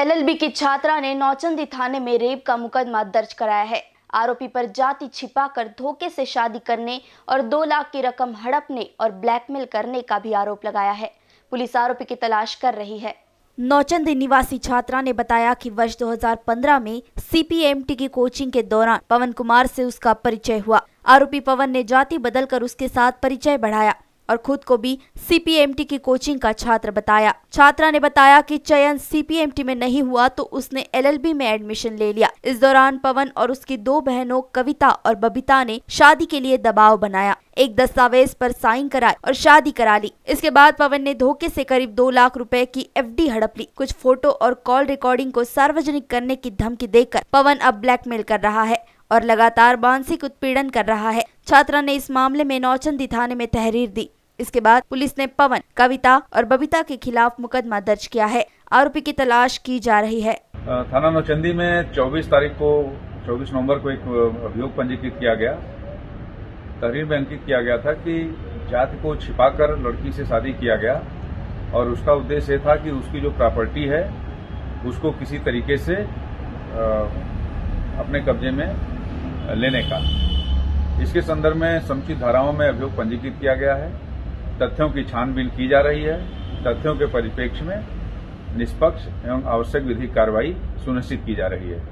LLB की छात्रा ने नौचंदी थाने में रेप का मुकदमा दर्ज कराया है आरोपी पर जाति छिपाकर धोखे से शादी करने और दो लाख की रकम हड़पने और ब्लैकमेल करने का भी आरोप लगाया है पुलिस आरोपी की तलाश कर रही है नौचंदी निवासी छात्रा ने बताया कि वर्ष 2015 में सीपीएमटी की कोचिंग के दौरान पवन कुमार से उसका परिचय हुआ आरोपी पवन ने जाति बदलकर उसके साथ परिचय बढ़ाया और खुद को भी सीपीएमटी की कोचिंग का छात्र बताया छात्रा ने बताया कि चयन सीपीएमटी में नहीं हुआ तो उसने एलएलबी में एडमिशन ले लिया इस दौरान पवन और उसकी दो बहनों कविता और बबीता ने शादी के लिए दबाव बनाया एक दस्तावेज पर साइन कराए और शादी करा ली इसके बाद पवन ने धोखे से करीब दो लाख रुपए की एफडी हड़प ली कुछ फोटो और कॉल रिकॉर्डिंग को सार्वजनिक करने की धमकी देकर पवन अब ब्लैकमेल कर रहा है और लगातार मानसिक उत्पीड़न कर रहा है छात्रा ने इस मामले में नौचंदी थाने में तहरीर दी इसके बाद पुलिस ने पवन कविता और बबीता के खिलाफ मुकदमा दर्ज किया है आरोपी की तलाश की जा रही है थाना नौचंदी में 24 तारीख को 24 नवंबर को एक अभियोग पंजीकृत किया गया तहरीर में अंकित किया गया था कि जाति को छिपाकर लड़की से शादी किया गया और उसका उद्देश्य था कि उसकी जो प्रॉपर्टी है उसको किसी तरीके से अपने कब्जे में लेने का इसके संदर्भ में समुचित धाराओं में अभियोग पंजीकृत किया गया है तथ्यों की छानबीन की जा रही है तथ्यों के परिप्रेक्ष्य में निष्पक्ष एवं आवश्यक विधि कार्रवाई सुनिश्चित की जा रही है